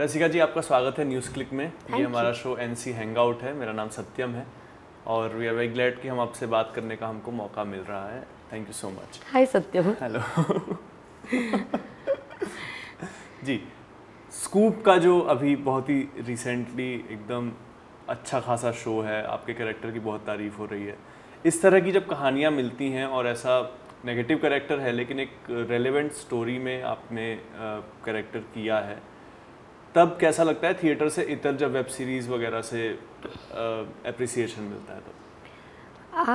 रसिका जी आपका स्वागत है न्यूज़ क्लिक में Thank ये हमारा शो एन सी आउट है मेरा नाम सत्यम है और वी आर वेरी ग्लैड कि हम आपसे बात करने का हमको मौका मिल रहा है thank you so much hi Satyam hello जी स्कूप का जो अभी बहुत ही रिसेंटली एकदम अच्छा खासा शो है आपके कैरेक्टर की बहुत तारीफ हो रही है इस तरह की जब कहानियाँ मिलती हैं और ऐसा नेगेटिव कैरेक्टर है लेकिन एक रेलेवेंट स्टोरी में आपने कैरेक्टर किया है तब कैसा लगता है थिएटर से इतर जब वेब सीरीज़ वगैरह से अप्रिसिएशन मिलता है तो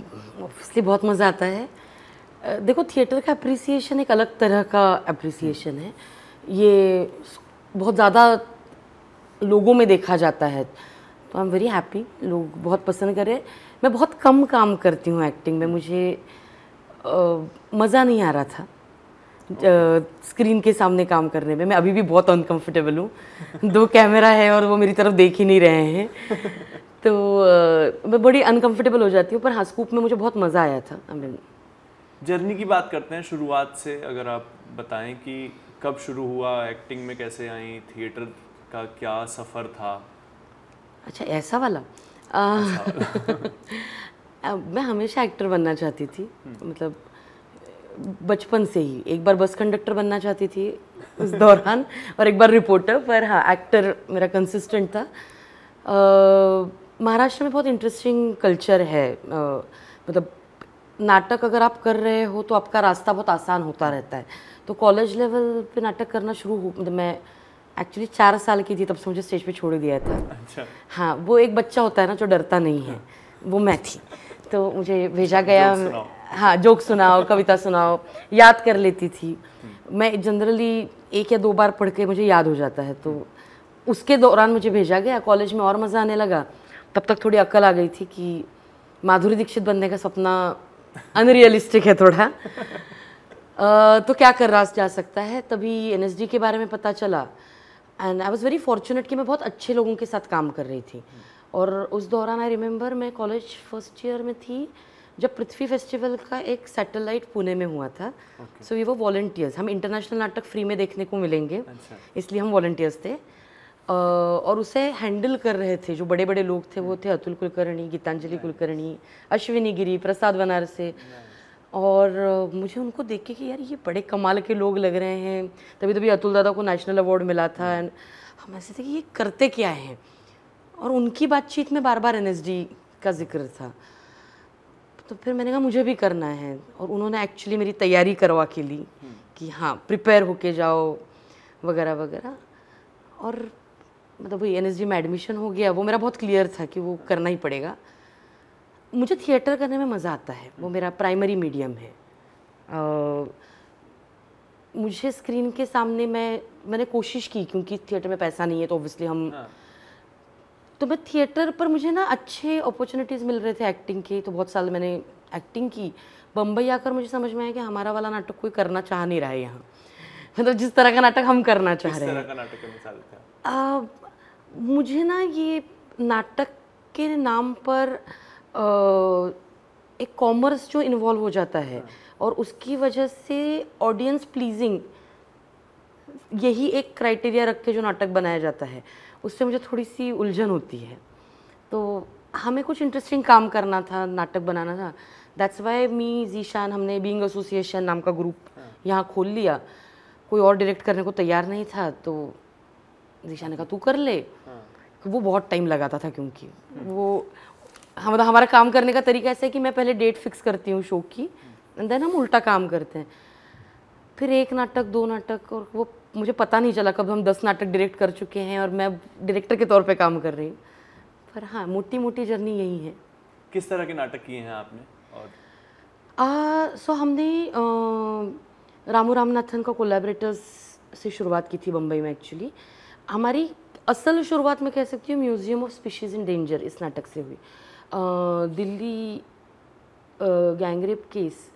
ऑब्वियसली बहुत मज़ा आता है देखो थिएटर का अप्रिसिएशन एक अलग तरह का अप्रिसिएशन है ये बहुत ज़्यादा लोगों में देखा जाता है तो आई एम वेरी हैप्पी लोग बहुत पसंद करें मैं बहुत कम काम करती हूँ एक्टिंग में मुझे मज़ा नहीं आ रहा था स्क्रीन के सामने काम करने में मैं अभी भी बहुत अनकंफर्टेबल हूँ दो कैमरा है और वो मेरी तरफ देख ही नहीं रहे हैं तो आ, मैं बड़ी अनकंफर्टेबल हो जाती हूँ पर हाँ स्कूप में मुझे बहुत मज़ा आया था आई मीन जर्नी की बात करते हैं शुरुआत से अगर आप बताएं कि कब शुरू हुआ एक्टिंग में कैसे आई थिएटर का क्या सफ़र था अच्छा ऐसा वाला, आ, वाला। मैं हमेशा एक्टर बनना चाहती थी हम्म। मतलब बचपन से ही एक बार बस कंडक्टर बनना चाहती थी उस दौरान और एक बार रिपोर्टर पर हाँ एक्टर मेरा कंसिस्टेंट था महाराष्ट्र में बहुत इंटरेस्टिंग कल्चर है आ, मतलब नाटक अगर आप कर रहे हो तो आपका रास्ता बहुत आसान होता रहता है तो कॉलेज लेवल पे नाटक करना शुरू हो मतलब मैं एक्चुअली चार साल की थी तब से मुझे स्टेज पे छोड़ दिया था अच्छा हाँ वो एक बच्चा होता है ना जो डरता नहीं है वो मैं थी तो मुझे भेजा गया जोक हाँ जोक सुनाओ कविता सुनाओ याद कर लेती थी हम्म। मैं जनरली एक या दो बार पढ़ के मुझे याद हो जाता है तो उसके दौरान मुझे भेजा गया कॉलेज में और मज़ा आने लगा तब तक थोड़ी अक्ल आ गई थी कि माधुरी दीक्षित बनने का सपना अनरियलिस्टिक है थोड़ा तो क्या कर रहा जा सकता है तभी एन के बारे में पता चला and I was very fortunate कि मैं बहुत अच्छे लोगों के साथ काम कर रही थी और उस दौरान आई रिमेंबर मैं कॉलेज फर्स्ट ईयर में थी जब पृथ्वी फेस्टिवल का एक सैटेलाइट पुणे में हुआ था सो वी वो वॉल्टियर्स हम इंटरनेशनल नाटक फ्री में देखने को मिलेंगे अच्छा। इसलिए हम वॉल्टियर्स थे और उसे हैंडल कर रहे थे जो बड़े बड़े लोग थे वो थे अतुल कुलकर्णी गीतांजलि कुलकर्णी अश्विनी गिरी प्रसाद बनारसे और मुझे उनको देख के कि यार ये बड़े कमाल के लोग लग रहे हैं तभी तभी अतुल दादा को नेशनल अवार्ड मिला था एंड हम्म। हम ऐसे थे कि ये करते क्या हैं और उनकी बातचीत में बार बार एन का जिक्र था तो फिर मैंने कहा मुझे भी करना है और उन्होंने एक्चुअली मेरी तैयारी करवा के ली हम्म। कि हाँ प्रिपेयर होके जाओ वगैरह वगैरह और मतलब वही एन में एडमिशन हो गया वो मेरा बहुत क्लियर था कि वो करना ही पड़ेगा मुझे थिएटर करने में मज़ा आता है वो मेरा प्राइमरी मीडियम है आ, मुझे स्क्रीन के सामने मैं मैंने कोशिश की क्योंकि थिएटर में पैसा नहीं है तो ऑब्वियसली हम हाँ। तो मैं थिएटर पर मुझे ना अच्छे अपॉर्चुनिटीज़ मिल रहे थे एक्टिंग के तो बहुत साल मैंने एक्टिंग की बम्बई आकर मुझे समझ में आया कि हमारा वाला नाटक कोई करना चाह नहीं रहा है यहाँ मतलब तो जिस तरह का नाटक हम करना चाह रहे हैं मुझे ना ये नाटक के नाम पर एक कॉमर्स जो इन्वॉल्व हो जाता है हाँ। और उसकी वजह से ऑडियंस प्लीजिंग यही एक क्राइटेरिया रख के जो नाटक बनाया जाता है उससे मुझे थोड़ी सी उलझन होती है तो हमें कुछ इंटरेस्टिंग काम करना था नाटक बनाना था दैट्स वाई मी जीशान हमने बींग एसोसिएशन नाम का ग्रुप हाँ। यहाँ खोल लिया कोई और डायरेक्ट करने को तैयार नहीं था तो जीशान ने कहा तू कर ले हाँ। वो बहुत टाइम लगाता था क्योंकि वो हम हाँ, मतलब हमारा काम करने का तरीका ऐसा है कि मैं पहले डेट फिक्स करती हूँ शो की एंड देन हम उल्टा काम करते हैं फिर एक नाटक दो नाटक और वो मुझे पता नहीं चला कब हम दस नाटक डायरेक्ट कर चुके हैं और मैं डायरेक्टर के तौर पे काम कर रही हूँ पर हाँ मोटी मोटी जर्नी यही है किस तरह के नाटक किए हैं आपने और आ, सो हमने रामू रामनाथन का कोलेबरेटर्स से शुरुआत की थी बम्बई में एक्चुअली हमारी असल शुरुआत में कह सकती हूँ museum of species in danger इस नाटक से हुई दिल्ली गैंगरेप केस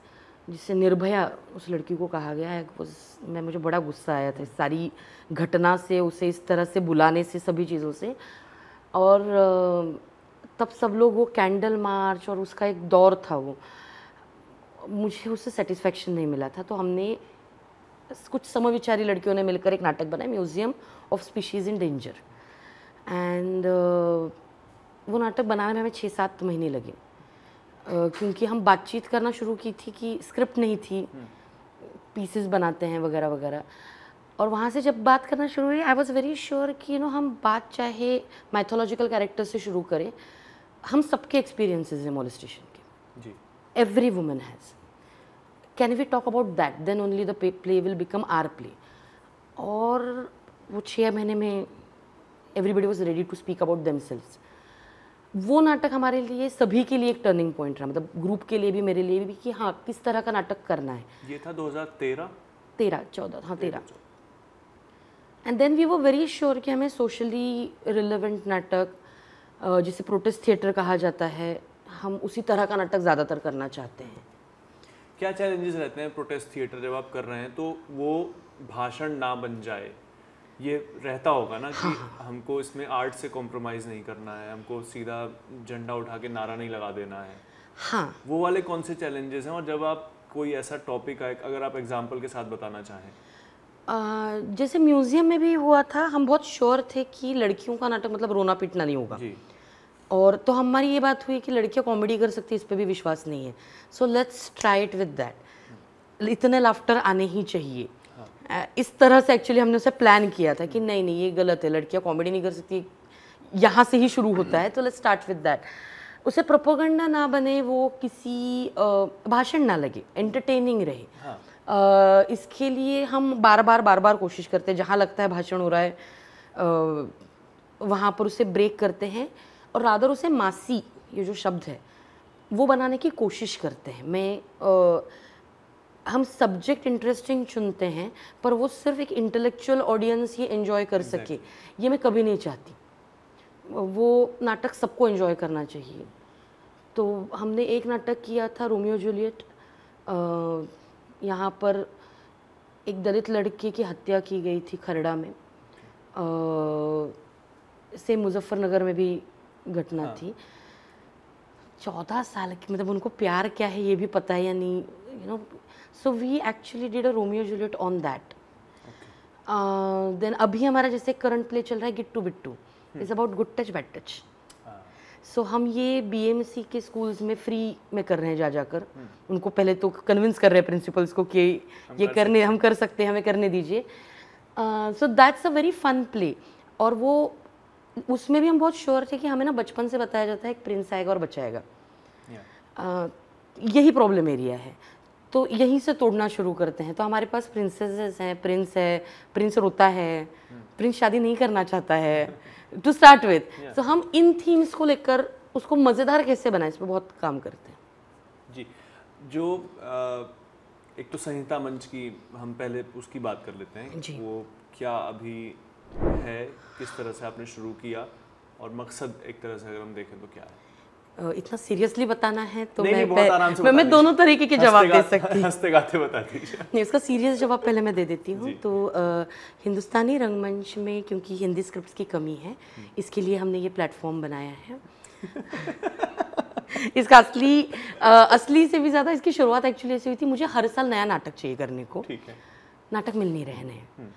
जिसे निर्भया उस लड़की को कहा गया है उस मैं मुझे बड़ा गुस्सा आया था सारी घटना से उसे इस तरह से बुलाने से सभी चीज़ों से और तब सब लोग वो कैंडल मार्च और उसका एक दौर था वो मुझे उससे सेटिस्फेक्शन नहीं मिला था तो हमने कुछ समविचारी लड़कियों ने मिलकर एक नाटक बनाया museum of species in danger and वो नाटक बनाने में हमें छः सात महीने लगे क्योंकि हम बातचीत करना शुरू की थी कि स्क्रिप्ट नहीं थी पीसेस हम्म। बनाते हैं वगैरह वगैरह और वहाँ से जब बात करना शुरू हुई आई वॉज़ वेरी श्योर कि यू नो हम बात चाहे माइथोलॉजिकल कैरेक्टर से शुरू करें हम सबके एक्सपीरियंसेस हैं मोलिस्टेशन के every women has can we talk about that then only the play will become our play और वो छः महीने में everybody was ready to speak about themselves वो नाटक हमारे लिए सभी के लिए एक टर्निंग पॉइंट रहा मतलब ग्रुप के लिए भी मेरे लिए भी कि हाँ किस तरह का नाटक करना है ये था 2013 तेरह चौदह हाँ तेरह एंड देन वी वो वेरी श्योर कि हमें सोशली रिलेवेंट नाटक जिसे प्रोटेस्ट थिएटर कहा जाता है हम उसी तरह का नाटक ज़्यादातर करना चाहते हैं क्या चैलेंजेस रहते हैं प्रोटेस्ट थिएटर जब आप कर रहे हैं तो वो भाषण ना बन जाए ये रहता होगा ना कि हाँ, हाँ। हमको इसमें आर्ट से कॉम्प्रोमाइज़ नहीं करना है हमको सीधा झंडा उठा के नारा नहीं लगा देना है हाँ वो वाले कौन से चैलेंजेस हैं और जब आप कोई ऐसा टॉपिक आए अगर आप एग्जाम्पल के साथ बताना चाहें आ, जैसे म्यूजियम में भी हुआ था हम बहुत श्योर थे कि लड़कियों का नाटक मतलब रोना पीटना नहीं होगा और तो हमारी ये बात हुई कि लड़कियाँ कॉमेडी कर सकती है इस पर भी विश्वास नहीं है so let's try it with that इतने लाफ्टर आने ही चाहिए इस तरह से एक्चुअली हमने उसे प्लान किया था कि नहीं नहीं ये गलत है लड़कियाँ कॉमेडी नहीं कर सकती यहाँ से ही शुरू होता है तो लेट स्टार्ट विद दैट उसे प्रोपोगंडा ना बने वो किसी भाषण ना लगे एंटरटेनिंग रहे हाँ. इसके लिए हम बार बार बार बार कोशिश करते हैं जहाँ लगता है भाषण हो रहा है वहाँ पर उसे ब्रेक करते हैं और रादर उसे मासी ये जो शब्द है वो बनाने की कोशिश करते हैं मैं आ, हम सब्जेक्ट इंटरेस्टिंग चुनते हैं पर वो सिर्फ एक इंटेलेक्चुअल ऑडियंस ही एंजॉय कर सके ये मैं कभी नहीं चाहती वो नाटक सबको एंजॉय करना चाहिए तो हमने एक नाटक किया था रोमियो जूलियट यहाँ पर एक दलित लड़के की हत्या की गई थी खरड़ा में आ, से मुजफ्फरनगर में भी घटना हाँ। थी चौदह साल की मतलब उनको प्यार क्या है ये भी पता है या नहीं you know so we actually did a Romeo Juliet on that then अभी हमारा जैसे करंट प्ले चल रहा है गिट टू बिट is about good touch bad touch so हम ये बीएमसी के स्कूल्स में फ्री में कर रहे हैं जा जाकर hmm. उनको पहले तो कन्विंस कर रहे हैं प्रिंसिपल्स को कि ये करने हम कर सकते हैं हमें करने दीजिए so that's a very fun play और वो उसमें भी हम बहुत श्योर थे कि हमें ना बचपन से बताया जाता है एक प्रिंस आएगा और बचाएगा yeah. यही प्रॉब्लम एरिया है तो यहीं से तोड़ना शुरू करते हैं तो हमारे पास प्रिंसेसेस हैं प्रिंस है प्रिंस रोता है hmm. प्रिंस शादी नहीं करना चाहता है टू स्टार्ट विथ तो हम इन थीम्स को लेकर उसको मज़ेदार कैसे बनाए इस पर बहुत काम करते हैं जी जो आ, एक तो संहिता मंच की हम पहले उसकी बात कर लेते हैं जी. वो क्या अभी है किस तरह से आपने शुरू किया और मकसद एक तरह से अगर हम देखें तो क्या है इतना सीरियसली बताना है तो नहीं, मैं नहीं, बहुत आराम से मैं, मैं दोनों तरीके के जवाब दे सकती हंसते गाते बता दीजिए नहीं उसका सीरियस जवाब पहले मैं दे देती हूँ तो आ, हिंदुस्तानी रंगमंच में क्योंकि हिंदी स्क्रिप्ट की कमी है हम्म। इसके लिए हमने ये प्लेटफॉर्म बनाया है इसका असली आ, असली से भी ज़्यादा इसकी शुरुआत एक्चुअली ऐसी हुई थी मुझे हर साल नया नाटक चाहिए करने को नाटक मिल नहीं रहे हैं हम्म।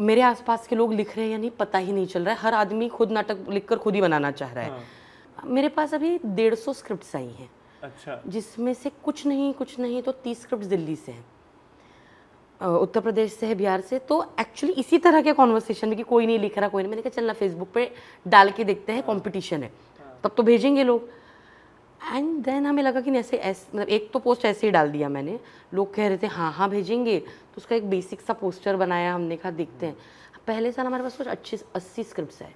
मेरे आसपास के लोग लिख रहे हैं या नहीं पता ही नहीं चल रहा है हर आदमी खुद नाटक लिखकर खुद ही बनाना चाह रहा है हाँ। मेरे पास अभी डेढ़ सौ स्क्रिप्ट आई हैं अच्छा जिसमें से कुछ नहीं कुछ नहीं तो तीस स्क्रिप्ट दिल्ली से हैं उत्तर प्रदेश से है बिहार से तो एक्चुअली इसी तरह के कॉन्वर्सेशन कि कोई नहीं लिख रहा कोई नहीं मैंने कहा चलना फेसबुक पे डाल के देखते हैं कॉम्पिटिशन हाँ। है हाँ। तब तो भेजेंगे लोग एंड देन हमें लगा कि ऐसे ऐसे मतलब एक तो पोस्ट ऐसे ही डाल दिया मैंने लोग कह रहे थे हाँ हाँ भेजेंगे तो उसका एक बेसिक सा पोस्टर बनाया हमने कहा देखते हैं पहले साल हमारे पास कुछ अच्छी अस्सी स्क्रिप्ट है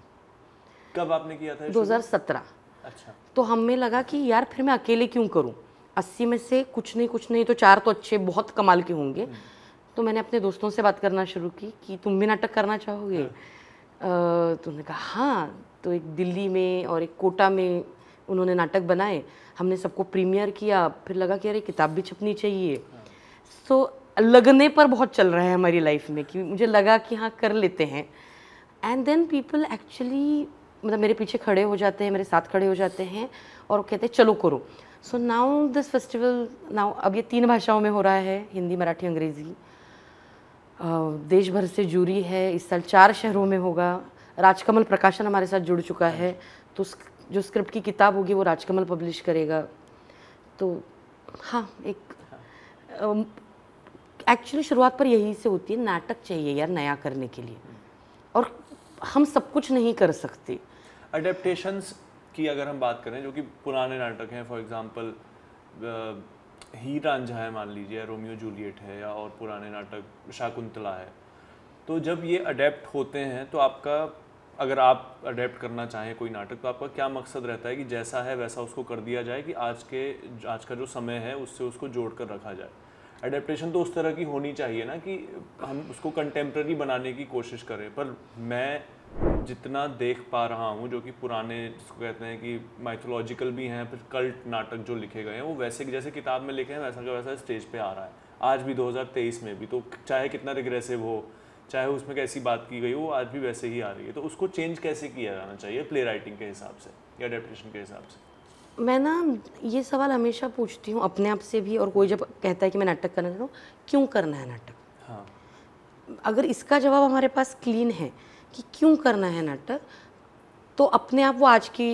कब आपने किया था सत्रह अच्छा तो हमें लगा कि यार फिर मैं अकेले क्यों करूँ अस्सी में से कुछ नहीं कुछ नहीं तो चार तो अच्छे बहुत कमाल के होंगे हम्म। तो मैंने अपने दोस्तों से बात करना शुरू की कि तुम भी नाटक करना चाहोगे हाँ। तुमने तो कहा हाँ तो एक दिल्ली में और एक कोटा में उन्होंने नाटक बनाए हमने सबको प्रीमियर किया फिर लगा कि अरे किताब भी छपनी चाहिए सो लगने पर बहुत चल रहा है हमारी लाइफ में कि मुझे लगा कि हाँ कर लेते हैं एंड देन पीपल एक्चुअली मतलब मेरे पीछे खड़े हो जाते हैं मेरे साथ खड़े हो जाते हैं और कहते हैं चलो करो so now this festival now अब ये तीन भाषाओं में हो रहा है हिंदी मराठी अंग्रेज़ी देश भर से जूरी है इस साल चार शहरों में होगा राजकमल प्रकाशन हमारे साथ जुड़ चुका है तो जो स्क्रिप्ट की किताब होगी वो राजकमल पब्लिश करेगा तो हाँ एक एक्चुअली शुरुआत पर यही से होती है नाटक चाहिए यार नया करने के लिए और हम सब कुछ नहीं कर सकते अडेप्टेशंस की अगर हम बात करें जो कि पुराने नाटक हैं फॉर एग्जांपल ही रांझा है मान लीजिए रोमियो जूलियट है या और पुराने नाटक शाकुंतला है तो जब ये अडेप्ट होते हैं तो आपका अगर आप अडेप्ट करना चाहें कोई नाटक तो आपका क्या मकसद रहता है कि जैसा है वैसा उसको कर दिया जाए कि आज के आज का जो समय है उससे उसको जोड़ कर रखा जाए अडेप्टेशन तो उस तरह की होनी चाहिए ना कि हम उसको कंटेम्प्रेरी बनाने की कोशिश करें पर मैं जितना देख पा रहा हूँ जो कि पुराने जिसको कहते हैं कि माइथोलॉजिकल भी हैं फिर कल्ट नाटक जो लिखे गए हैं वो वैसे जैसे किताब में लिखे हैं वैसा का वैसा स्टेज पे आ रहा है आज भी 2023 में भी तो चाहे कितना रिग्रेसिव हो चाहे उसमें कैसी बात की गई वो आज भी वैसे ही आ रही है तो उसको चेंज कैसे किया जाना चाहिए प्ले राइटिंग के हिसाब से या अडेप्टशन के हिसाब से मैं ना ये सवाल हमेशा पूछती हूँ अपने आप से भी और कोई जब कहता है कि मैं नाटक करना चाहता हूँ क्यों करना है नाटक हाँ अगर इसका जवाब हमारे पास क्लीन है कि क्यों करना है नाटक तो अपने आप वो आज की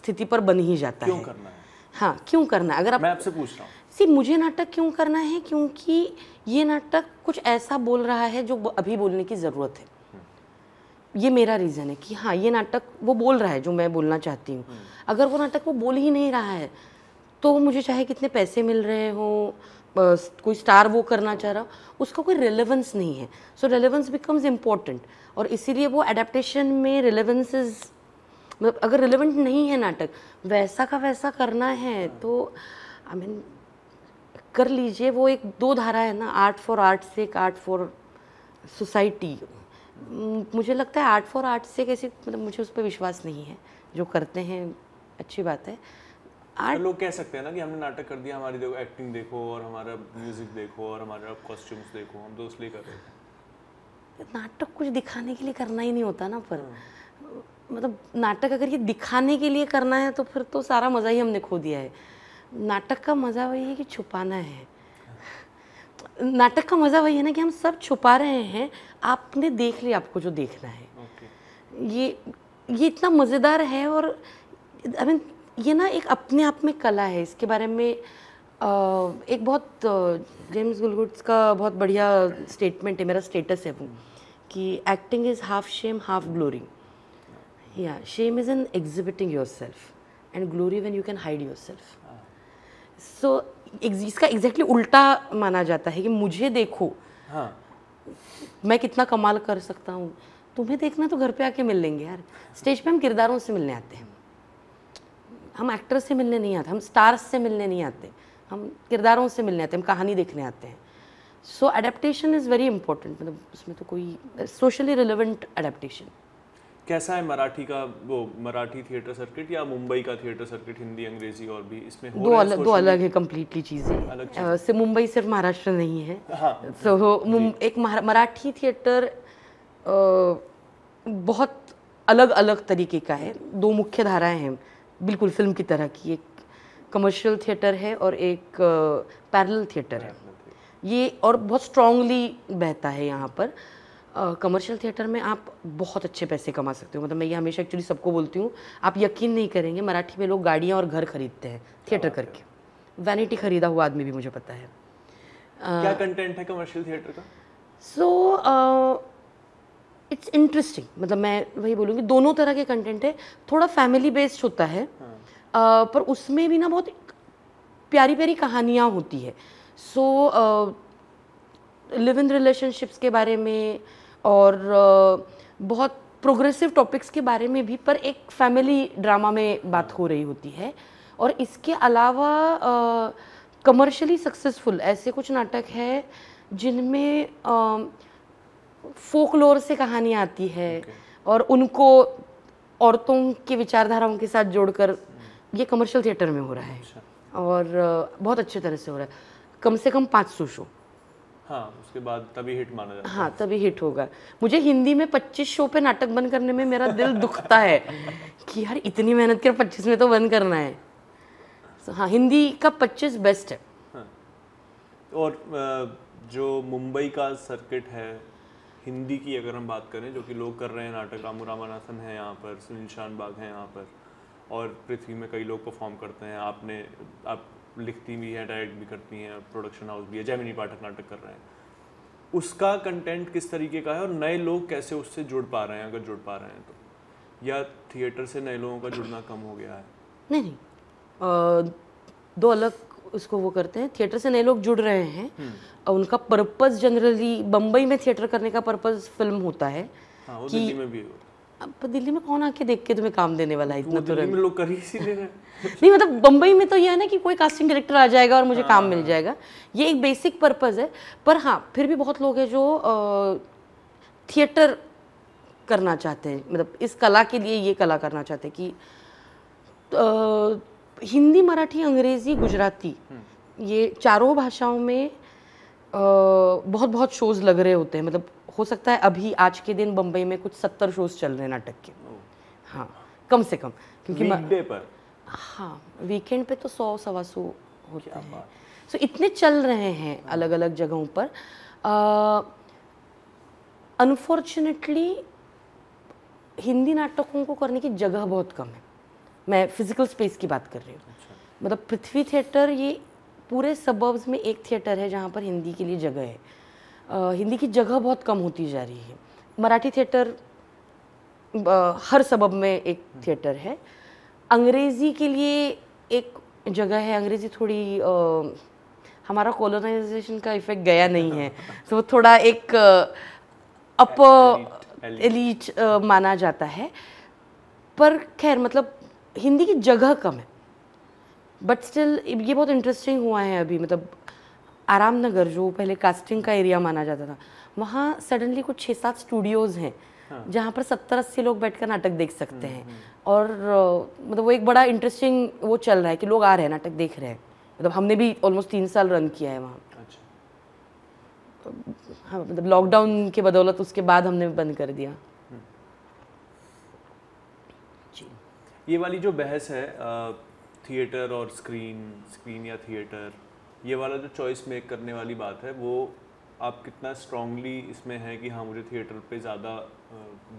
स्थिति पर बन ही जाता क्यों है क्यों करना है हाँ क्यों करना है अगर आप मैं आपसे पूछ रहा हूँ सी मुझे नाटक क्यों करना है क्योंकि ये नाटक कुछ ऐसा बोल रहा है जो अभी बोलने की ज़रूरत है ये मेरा रीज़न है कि हाँ ये नाटक वो बोल रहा है जो मैं बोलना चाहती हूँ हम्म। अगर वो नाटक वो बोल ही नहीं रहा है तो मुझे चाहे कितने पैसे मिल रहे हो कोई स्टार वो करना चाह रहा हो उसका कोई रेलेवेंस नहीं है सो रेलेवेंस बिकम्स इम्पॉर्टेंट और इसीलिए वो एडेप्टेशन में रेलेवेंसेस मतलब अगर रिलेवेंट नहीं है नाटक वैसा का वैसा करना है हाँ। तो आई I मीन mean, कर लीजिए वो एक दो धारा है ना आर्ट फॉर आर्ट से एक आर्ट फॉर सोसाइटी मुझे लगता है आर्ट फॉर आर्ट से कैसे मतलब मुझे उस पर विश्वास नहीं है जो करते हैं अच्छी बात है आर्ट लोग कह सकते हैं ना कि हमने नाटक कर दिया हमारी देखो एक्टिंग देखो और हमारा म्यूजिक देखो और हमारा कॉस्ट्यूम्स देखो हम तो इसलिए कर रहे हैं नाटक कुछ दिखाने के लिए करना ही नहीं होता ना पर हाँ। मतलब नाटक अगर ये दिखाने के लिए करना है तो फिर तो सारा मज़ा ही हमने खो दिया है नाटक का मज़ा वही है कि छुपाना है नाटक का मज़ा वही है ना कि हम सब छुपा रहे हैं आपने देख लिया आपको जो देखना है okay. ये ये इतना मज़ेदार है और आई मीन ये ना एक अपने आप में कला है इसके बारे में आ, एक बहुत जेम्स गुलगुट्स का बहुत बढ़िया स्टेटमेंट है मेरा स्टेटस है वो कि acting is half shame half glory या shame is in exhibiting yourself and glory when you can hide yourself so इसका एग्जैक्टली उल्टा माना जाता है कि मुझे देखो हाँ. मैं कितना कमाल कर सकता हूँ तुम्हें देखना तो घर पे आके मिल लेंगे यार स्टेज पे हम किरदारों से मिलने आते हैं हम एक्टर से मिलने नहीं आते हम स्टार्स से मिलने नहीं आते हम किरदारों से मिलने आते हैं हम कहानी देखने आते हैं so adaptation is very important मतलब उसमें तो कोई सोशली रिलेवेंट एडेप्टेशन कैसा है मराठी का वो मराठी थिएटर सर्किट या मुंबई का थिएटर सर्किट हिंदी अंग्रेजी और भी इसमें हो दो अलग दो अलग है कम्प्लीटली चीज़ें से मुंबई सिर्फ महाराष्ट्र नहीं है हाँ, so, एक मराठी थिएटर बहुत अलग अलग तरीके का है दो मुख्य धाराएं हैं बिल्कुल फिल्म की तरह की एक कमर्शियल थिएटर है और एक पैरल थिएटर है ये और बहुत स्ट्रांगली बहता है यहाँ पर कमर्शियल थिएटर में आप बहुत अच्छे पैसे कमा सकते हो मतलब मैं ये हमेशा एक्चुअली सबको बोलती हूँ आप यकीन नहीं करेंगे मराठी में लोग गाड़ियाँ और घर खरीदते हैं थिएटर करके वैनिटी खरीदा हुआ आदमी भी मुझे पता है क्या कंटेंट है कमर्शियल थिएटर का सो इट्स इंटरेस्टिंग मतलब मैं वही बोलूँगी दोनों तरह के कंटेंट है थोड़ा फैमिली बेस्ड होता है uh, पर उसमें भी ना बहुत प्यारी प्यारी कहानियाँ होती है सो लिव इन रिलेशनशिप्स के बारे में और बहुत प्रोग्रेसिव टॉपिक्स के बारे में भी पर एक फैमिली ड्रामा में बात हो रही होती है और इसके अलावा कमर्शियली सक्सेसफुल ऐसे कुछ नाटक है जिनमें फोकलोर से कहानी आती है okay. और उनको औरतों की विचारधाराओं के साथ जोड़कर hmm. ये कमर्शियल थिएटर में हो रहा है अच्छा। और बहुत अच्छे तरह से हो रहा है कम से कम पाँच सौ शो हाँ, उसके बाद तभी हिट माना जाता हाँ तभी हिट होगा मुझे हिंदी में 25 शो पे नाटक बंद करने में मेरा दिल दुखता है कि यार इतनी मेहनत कर 25 में तो बंद करना है so, हाँ हिंदी का 25 बेस्ट है हाँ। और जो मुंबई का सर्किट है हिंदी की अगर हम बात करें जो कि लोग कर रहे हैं नाटक रामू रामानाथन है यहाँ पर सुनील शान बाग है यहाँ पर और पृथ्वी में कई लोग परफॉर्म करते हैं आपने आप लिखती भी हैं डायरेक्ट भी करती हैं प्रोडक्शन हाउस भी है जैमिनी पाठक नाटक कर रहे हैं उसका कंटेंट किस तरीके का है और नए लोग कैसे उससे जुड़ पा रहे हैं अगर जुड़ पा रहे हैं तो या थिएटर से नए लोगों का जुड़ना कम हो गया है नहीं नहीं आ, दो अलग उसको वो करते हैं थिएटर से नए लोग जुड़ रहे हैं और हम्म। उनका पर्पज़ जनरली बम्बई में थिएटर करने का पर्पज़ फिल्म होता है हाँ, वो कि में भी अब दिल्ली में कौन आके देख के तुम्हें काम देने वाला है इतना दिल्ली में लोग कर ही इसीलिए नहीं मतलब बम्बई में तो यह है ना कि कोई कास्टिंग डायरेक्टर आ जाएगा और मुझे आ, हाँ। काम मिल जाएगा ये एक बेसिक पर्पज़ है पर हाँ फिर भी बहुत लोग हैं जो थिएटर करना चाहते हैं मतलब इस कला के लिए ये कला करना चाहते हैं कि हिंदी मराठी अंग्रेज़ी गुजराती हम्म। ये चारों भाषाओं में बहुत बहुत शोज़ लग रहे होते हैं मतलब हो सकता है अभी आज के दिन बम्बई में कुछ सत्तर शोज चल रहे हैं नाटक के हाँ कम से कम क्योंकि पर हाँ वीकेंड पे तो सौ सवा सौ होते हैं सो so, इतने चल रहे हैं हाँ। अलग अलग जगहों पर अनफॉर्चुनेटली हिंदी नाटकों को करने की जगह बहुत कम है मैं फिजिकल स्पेस की बात कर रही हूँ अच्छा। मतलब पृथ्वी थिएटर ये पूरे सबर्ब्स में एक थिएटर है जहाँ पर हिंदी के लिए जगह है हिंदी की जगह बहुत कम होती जा रही है मराठी थिएटर हर सबब में एक थिएटर है अंग्रेज़ी के लिए एक जगह है अंग्रेज़ी थोड़ी आ, हमारा कॉलोनाइजेशन का इफेक्ट गया नहीं है तो थोड़ा एक अप एलीट माना जाता है पर खैर मतलब हिंदी की जगह कम है बट स्टिल ये बहुत इंटरेस्टिंग हुआ है अभी मतलब आराम नगर जो पहले कास्टिंग का एरिया माना जाता था वहाँ सडनली कुछ छः सात स्टूडियोज़ हैं हाँ। जहाँ पर सत्तर अस्सी लोग बैठकर नाटक देख सकते हैं हम्म, हम्म। और मतलब वो एक बड़ा इंटरेस्टिंग वो चल रहा है कि लोग आ रहे हैं नाटक देख रहे हैं मतलब हमने भी ऑलमोस्ट तीन साल रन किया है वहाँ अच्छा। तो, हाँ मतलब लॉकडाउन के बदौलत उसके बाद हमने बंद कर दिया हम्म। ये वाली जो बहस है थिएटर और स्क्रीन स्क्रीन या थिएटर ये वाला जो चॉइस मेक करने वाली बात है वो आप कितना स्ट्रांगली इसमें है कि हाँ मुझे थिएटर पे ज़्यादा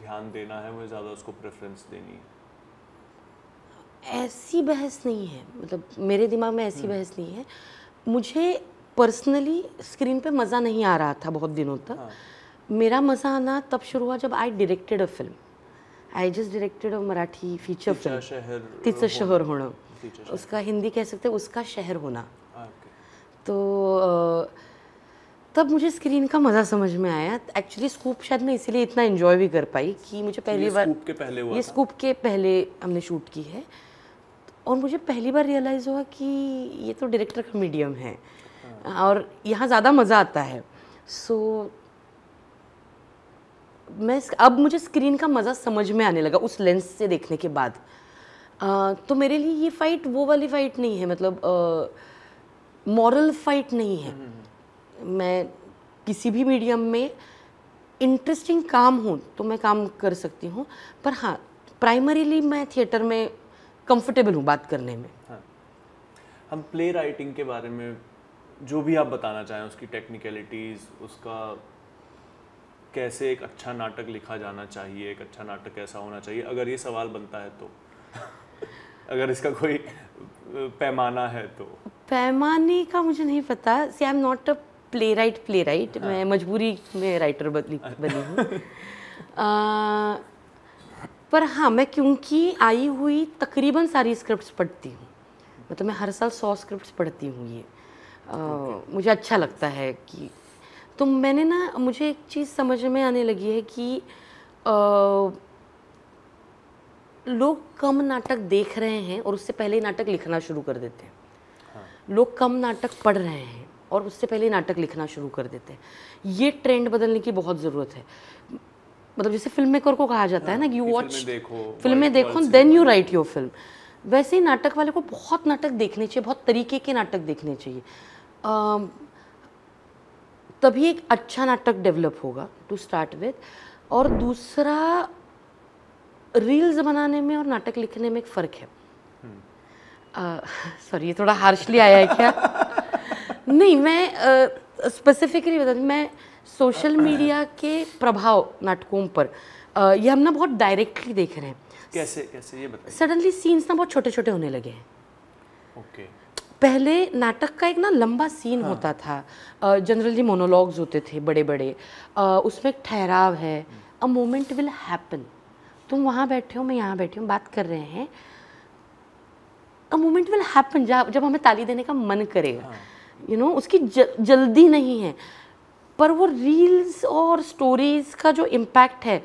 ध्यान देना है मुझे ज़्यादा उसको प्रेफरेंस देनी है ऐसी बहस नहीं है मतलब मेरे दिमाग में ऐसी हम्म। बहस नहीं है मुझे पर्सनली स्क्रीन पे मज़ा नहीं आ रहा था बहुत दिनों तक हाँ. मेरा मज़ा आना तब शुरू हुआ जब I directed a film I just directed a Marathi feature film Teesra Shahar होना उसका हिंदी कह सकते हैं उसका शहर होना तो तब मुझे स्क्रीन का मज़ा समझ में आया एक्चुअली स्कूप शायद मैं इसीलिए इतना इन्जॉय भी कर पाई कि मुझे पहली बार स्कूप के पहले हुआ ये स्कूप के पहले हमने शूट की है और मुझे पहली बार रियलाइज़ हुआ कि ये तो डायरेक्टर का मीडियम है हाँ। और यहाँ ज़्यादा मज़ा आता है सो so, मैं अब मुझे स्क्रीन का मज़ा समझ में आने लगा उस लेंस से देखने के बाद आ, तो मेरे लिए ये फ़ाइट वो वाली फ़ाइट नहीं है मतलब आ, मॉरल फाइट नहीं है मैं किसी भी मीडियम में इंटरेस्टिंग काम हो तो मैं काम कर सकती हूँ पर हाँ प्राइमरीली मैं थिएटर में कंफर्टेबल हूँ बात करने में हाँ। हम प्ले राइटिंग के बारे में जो भी आप बताना चाहें उसकी टेक्निकलिटीज़ उसका कैसे एक अच्छा नाटक लिखा जाना चाहिए एक अच्छा नाटक कैसा होना चाहिए अगर ये सवाल बनता है तो अगर इसका कोई पैमाना है तो पैमाने का मुझे नहीं पता see I am not a playwright playwright मैं मजबूरी में राइटर बदली अच्छा। बनी हूँ पर हाँ मैं क्योंकि आई हुई तकरीबन सारी स्क्रिप्ट्स पढ़ती हूँ मतलब मैं हर साल सौ स्क्रिप्ट्स पढ़ती हूँ ये आ, मुझे अच्छा लगता है कि तो मैंने ना मुझे एक चीज़ समझ में आने लगी है कि आ, लोग कम नाटक देख रहे हैं और उससे पहले नाटक लिखना शुरू कर देते हैं लोग कम नाटक पढ़ रहे हैं और उससे पहले नाटक लिखना शुरू कर देते हैं ये ट्रेंड बदलने की बहुत ज़रूरत है मतलब जैसे फिल्म मेकर को कहा जाता है ना कि यू वॉच फिल्में देखो then you write your film वैसे ही नाटक वाले को बहुत नाटक देखने चाहिए बहुत तरीके के नाटक देखने चाहिए तभी एक अच्छा नाटक डेवलप होगा टू स्टार्ट विथ और दूसरा रील्स बनाने में और नाटक लिखने में एक फ़र्क है सॉरी ये थोड़ा हार्शली आया है क्या नहीं मैं स्पेसिफिकली बता मैं सोशल मीडिया के प्रभाव नाटकों पर uh, ये हम ना बहुत डायरेक्टली देख रहे हैं कैसे कैसे ये बताइए सडनली सीन्स ना बहुत छोटे छोटे होने लगे हैं ओके okay. पहले नाटक का एक ना लंबा सीन हाँ. होता था जनरली uh, मोनोलॉग्स होते थे बड़े बड़े uh, उसमें एक ठहराव है अ मोमेंट विल हैपन तुम वहाँ बैठे हो मैं यहाँ बैठी हूँ बात कर रहे हैं अ मोमेंट विल हैपन जब हमें ताली देने का मन करेगा यू हाँ। नो उसकी ज, जल्दी नहीं है पर वो रील्स और स्टोरीज का जो इम्पैक्ट है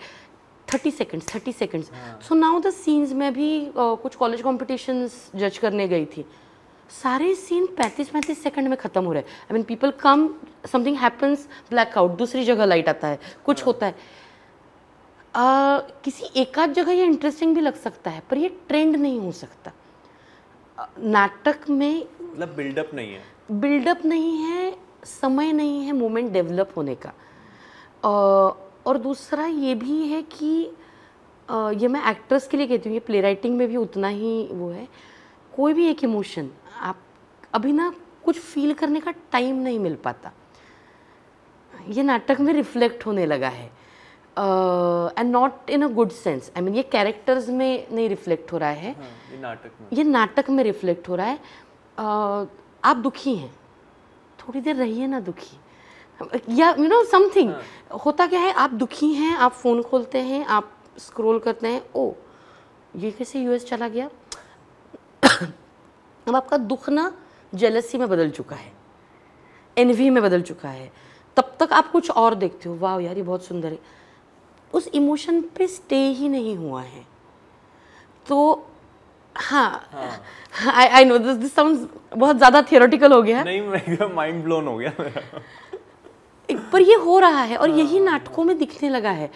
thirty seconds thirty seconds so now the scenes में भी uh, कुछ कॉलेज कॉम्पिटिशन्स जज करने गई थी सारे सीन पैंतीस पैंतीस सेकंड में ख़त्म हो रहे हैं I mean people come something happens blackout दूसरी जगह लाइट आता है कुछ हाँ। होता है uh, किसी एकाध जगह ये इंटरेस्टिंग भी लग सकता है पर ये ट्रेंड नहीं हो सकता नाटक में मतलब बिल्डअप नहीं है बिल्डअप नहीं है समय नहीं है मोमेंट डेवलप होने का और दूसरा ये भी है कि ये मैं एक्ट्रेस के लिए कहती हूँ ये प्ले राइटिंग में भी उतना ही वो है कोई भी एक इमोशन आप अभी ना कुछ फील करने का टाइम नहीं मिल पाता ये नाटक में रिफ्लेक्ट होने लगा है and not in a good sense I mean ये कैरेक्टर्स में नहीं रिफ्लेक्ट हो रहा है हाँ, ये नाटक में ये नाटक में रिफ्लेक्ट हो रहा है uh, आप दुखी हैं थोड़ी देर रहिए ना दुखी या यू नो समथिंग होता क्या है आप दुखी हैं आप फ़ोन खोलते हैं आप स्क्रोल करते हैं ओ ये कैसे यूएस चला गया अब आपका दुख ना जेलसी में बदल चुका है एनवी में बदल चुका है तब तक आप कुछ और देखते हो वाह यार ये बहुत सुंदर है उस इमोशन पे स्टे ही नहीं हुआ है तो हाँ आई नो दिस दिस बहुत ज़्यादा थियोरटिकल हो गया नहीं माइंड ब्लोन हो गया पर ये हो रहा है और यही हाँ। नाटकों में दिखने लगा है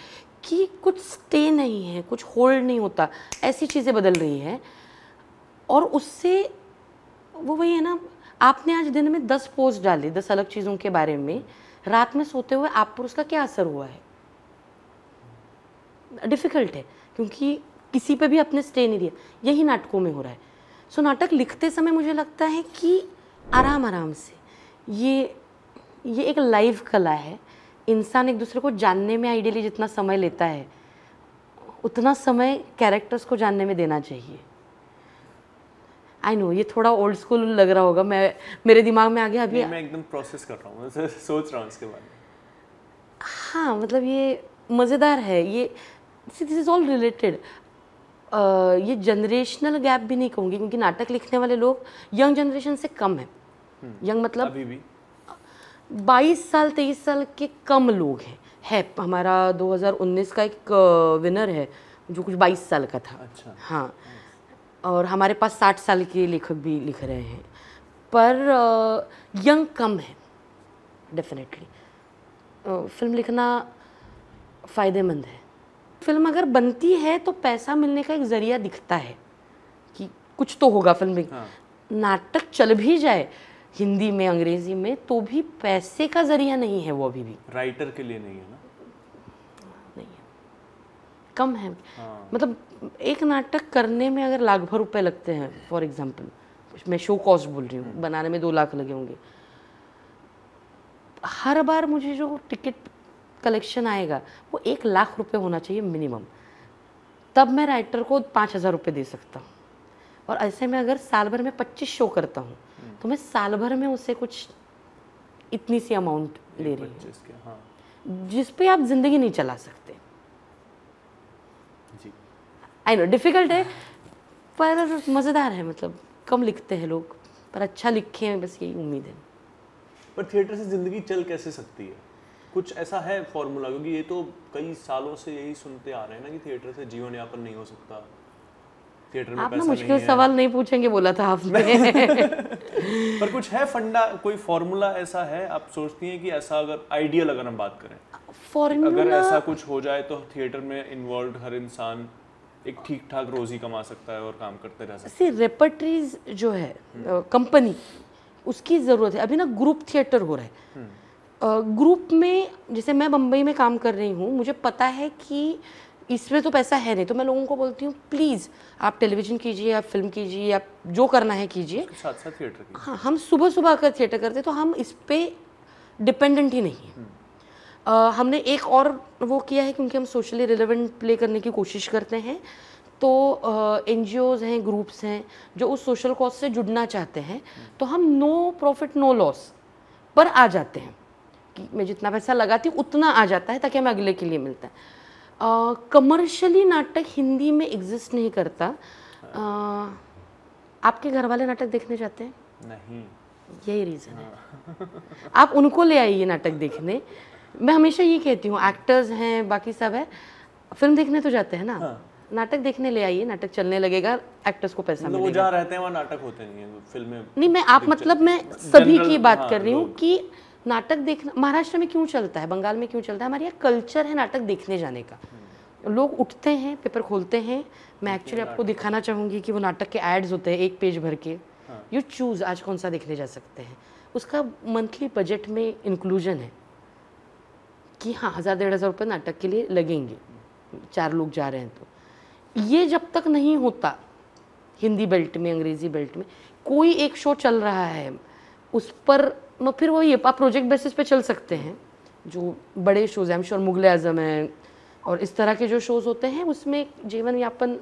कि कुछ स्टे नहीं है कुछ होल्ड नहीं होता ऐसी चीज़ें बदल रही है और उससे वो वही है ना आपने आज दिन में दस पोस्ट डाले दस अलग चीज़ों के बारे में रात में सोते हुए आप पर उसका क्या असर हुआ है डिफ़िकल्ट है क्योंकि किसी पे भी अपने स्टे नहीं दिया यही नाटकों में हो रहा है सो so, नाटक लिखते समय मुझे लगता है कि आराम आराम से ये ये एक लाइव कला है इंसान एक दूसरे को जानने में आइडियली जितना समय लेता है उतना समय कैरेक्टर्स को जानने में देना चाहिए आई नो ये थोड़ा ओल्ड स्कूल लग रहा होगा मैं मेरे दिमाग में आ गया अभी मैं एकदम प्रोसेस कर रहा हूँ सोच रहा हूँ इसके बारे में हाँ मतलब ये मज़ेदार है ये see this is all related ये जनरेशनल गैप भी नहीं कहूँगी क्योंकि नाटक लिखने वाले लोग यंग जनरेशन से कम है यंग हम्म, मतलब अभी भी बाईस साल तेईस साल के कम लोग हैं है हमारा 2019 का एक विनर uh, है जो कुछ 22 साल का था अच्छा हाँ और हमारे पास 60 साल के लेखक भी लिख रहे हैं पर यंग uh, कम है डेफिनेटली फिल्म uh, लिखना फ़ायदेमंद है फिल्म अगर बनती है तो पैसा मिलने का एक जरिया दिखता है कि कुछ तो होगा फिल्म में हाँ। नाटक चल भी जाए हिंदी में अंग्रेजी में तो भी पैसे का जरिया नहीं है वो अभी भी राइटर के लिए नहीं है ना नहीं है कम है हाँ। मतलब एक नाटक करने में अगर लाख भर रुपए लगते हैं फॉर एग्जाम्पल मैं शो कॉस्ट बोल रही हूँ हम्म। बनाने में दो लाख लगे होंगे हर बार मुझे जो टिकट कलेक्शन आएगा वो एक लाख रुपये होना चाहिए मिनिमम तब मैं राइटर को पाँच हज़ार रुपये दे सकता हूँ और ऐसे में अगर साल भर में पच्चीस शो करता हूँ हम्म। तो मैं साल भर में उसे कुछ इतनी सी अमाउंट ले रही हूँ हाँ। जिस पे आप जिंदगी नहीं चला सकते आई नो डिफिकल्ट है पर मज़ेदार है मतलब कम लिखते हैं लोग पर अच्छा लिखे हैं बस यही उम्मीद है पर थिएटर से ज़िंदगी चल कैसे सकती है कुछ ऐसा है फॉर्मूला क्योंकि ये तो कई सालों से यही सुनते आ रहे हैं ना कि थिएटर से जीवन यापन नहीं हो सकता थिएटर में आपने मुश्किल सवाल नहीं पूछेंगे बोला था आपने पर कुछ है फंडा कोई फॉर्मूला ऐसा है आप सोचती हैं कि ऐसा अगर आइडियल अगर हम बात करें formula... अगर ऐसा कुछ हो जाए तो थिएटर में इन्वॉल्व हर इंसान एक ठीक ठाक रोजी कमा सकता है और काम करते रह सकता है रेपर्टरीज जो है कंपनी हम्म। उसकी ज़रूरत है अभी ना ग्रुप थिएटर हो रहा है हम्म। ग्रुप में जैसे मैं बम्बई में काम कर रही हूँ मुझे पता है कि इसमें तो पैसा है नहीं तो मैं लोगों को बोलती हूँ प्लीज़ आप टेलीविज़न कीजिए आप फिल्म कीजिए आप जो करना है कीजिए साथ साथ थिएटर हाँ हम सुबह सुबह आकर थिएटर करते तो हम इस पर डिपेंडेंट ही नहीं है uh, हम्म। हमने एक और वो किया है क्योंकि हम सोशली रिलेवेंट प्ले करने की कोशिश करते हैं तो एन जी ओज हैं ग्रुप्स हैं जो उस सोशल कॉज से जुड़ना चाहते हैं हम्म। तो हम नो प्रॉफिट नो लॉस पर आ जाते हैं मैं जितना पैसा लगाती हूँ उतना आ जाता है ताकि हमें अगले के लिए मिलता है कमर्शली नाटक हिंदी में एग्जिस्ट नहीं करता आ, आपके घर वाले नाटक देखने जाते हैं नहीं यही रीज़न है आप उनको ले आइए नाटक देखने मैं हमेशा ये कहती हूँ एक्टर्स हैं बाकी सब है फिल्म देखने तो जाते हैं ना हाँ। नाटक देखने ले आइए नाटक चलने लगेगा एक्टर्स को पैसा मिलेगा वो रहते हैं वहाँ नाटक होते नहीं है फिल्में नहीं मैं आप मतलब मैं सभी की हाँ, बात हाँ, कर रही हूँ कि नाटक देखना महाराष्ट्र में क्यों चलता है बंगाल में क्यों चलता है हमारे यहाँ कल्चर है नाटक देखने जाने का लोग उठते हैं पेपर खोलते हैं मैं एक्चुअली आपको दिखाना चाहूँगी कि वो नाटक के एड्स होते हैं एक पेज भर के यू हाँ। चूज़ आज कौन सा देखने जा सकते हैं उसका मंथली बजट में इंक्लूजन है कि हाँ हज़ार डेढ़ हज़ार रुपये नाटक के लिए लगेंगे चार लोग जा रहे हैं तो ये जब तक नहीं होता हिंदी बेल्ट में अंग्रेज़ी बेल्ट में कोई एक शो चल रहा है उस पर म, फिर वो ये आप प्रोजेक्ट बेसिस पे चल सकते हैं जो बड़े शोज़ हैं श्योर मुगल आज़म है और इस तरह के जो शोज़ होते हैं उसमें जीवन यापन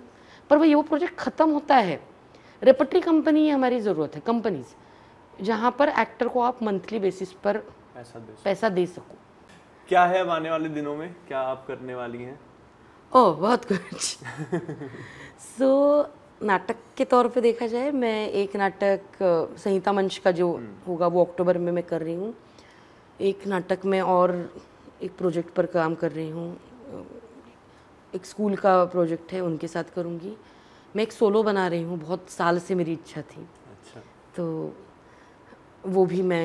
पर वो ये वो प्रोजेक्ट ख़त्म होता है रेपट्री कंपनी हमारी ज़रूरत है कंपनीज जहाँ पर एक्टर को आप मंथली बेसिस पर पैसा दे, पैसा दे सको क्या है अब आने वाले दिनों में क्या आप करने वाली हैं ओह बहुत कुछ सो so, नाटक के तौर पे देखा जाए मैं एक नाटक संहिता मंच का जो हम्म। होगा वो अक्टूबर में मैं कर रही हूँ एक नाटक में और एक प्रोजेक्ट पर काम कर रही हूँ एक स्कूल का प्रोजेक्ट है उनके साथ करूँगी मैं एक सोलो बना रही हूँ बहुत साल से मेरी इच्छा थी अच्छा तो वो भी मैं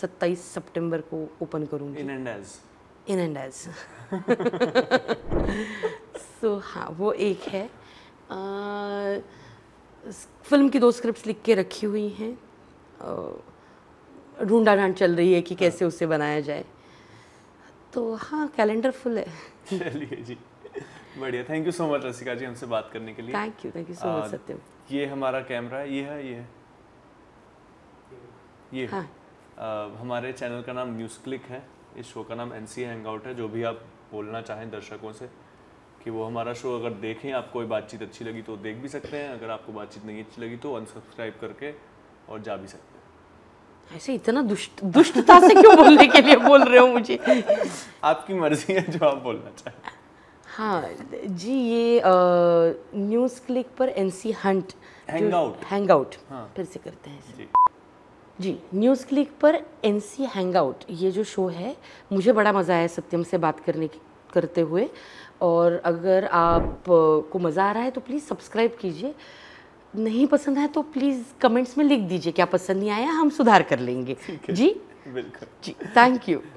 27 सितंबर को ओपन करूँगी in and in and so हाँ वो एक है फिल्म की दो स्क्रिप्ट लिख के रखी हुई हैं ढूंढा ढांड चल रही है कि हाँ। कैसे हाँ। उसे बनाया जाए तो हाँ कैलेंडर फुल है चलिए जी बढ़िया thank you so much Rasika ji हमसे बात करने के लिए thank you thank you so much Satyam ये हमारा कैमरा ये है ये है ये हाँ. आ, हमारे चैनल का नाम न्यूज़ क्लिक है इस शो का नाम एन सी हैंग है जो भी आप बोलना चाहें दर्शकों से कि वो हमारा शो अगर देखें आपको ये बातचीत अच्छी लगी तो देख भी सकते हैं अगर आपको बातचीत नहीं अच्छी लगी तो अनसब्सक्राइब करके और जा भी सकते हैं ऐसे इतना दुष्ट दुष्टता से क्यों बोलने के लिए बोल रहे हो मुझे आपकी मर्जी है जो आप बोलना चाहें हाँ जी ये न्यूज़ क्लिक पर N C hunt hangout hangout हाँ। फिर से करते हैं जी, न्यूज़ क्लिक पर एन सी हैंगआउट ये जो शो है मुझे बड़ा मज़ा आया सत्यम से बात करने की करते हुए और अगर आप को मज़ा आ रहा है तो प्लीज़ सब्सक्राइब कीजिए नहीं पसंद आया तो प्लीज़ कमेंट्स में लिख दीजिए क्या पसंद नहीं आया हम सुधार कर लेंगे जी बिल्कुल जी थैंक यू